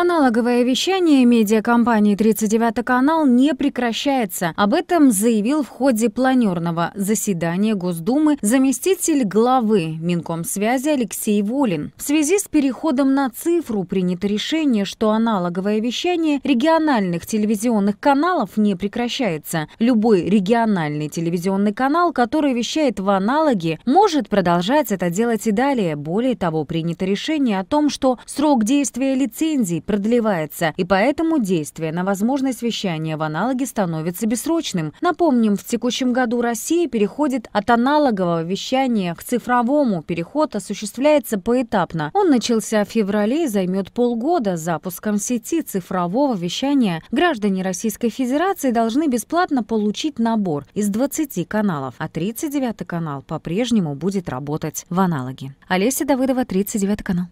Аналоговое вещание медиакомпании «39 канал» не прекращается. Об этом заявил в ходе планерного заседания Госдумы заместитель главы Минкомсвязи Алексей Волин. В связи с переходом на цифру принято решение, что аналоговое вещание региональных телевизионных каналов не прекращается. Любой региональный телевизионный канал, который вещает в аналоге, может продолжать это делать и далее. Более того, принято решение о том, что срок действия лицензии продлевается, и поэтому действие на возможность вещания в аналоге становится бессрочным. Напомним, в текущем году Россия переходит от аналогового вещания к цифровому. Переход осуществляется поэтапно. Он начался в феврале и займет полгода. С Запуском сети цифрового вещания граждане Российской Федерации должны бесплатно получить набор из 20 каналов, а 39 канал по-прежнему будет работать в аналоге. Олеся Давыдова, 39 канал.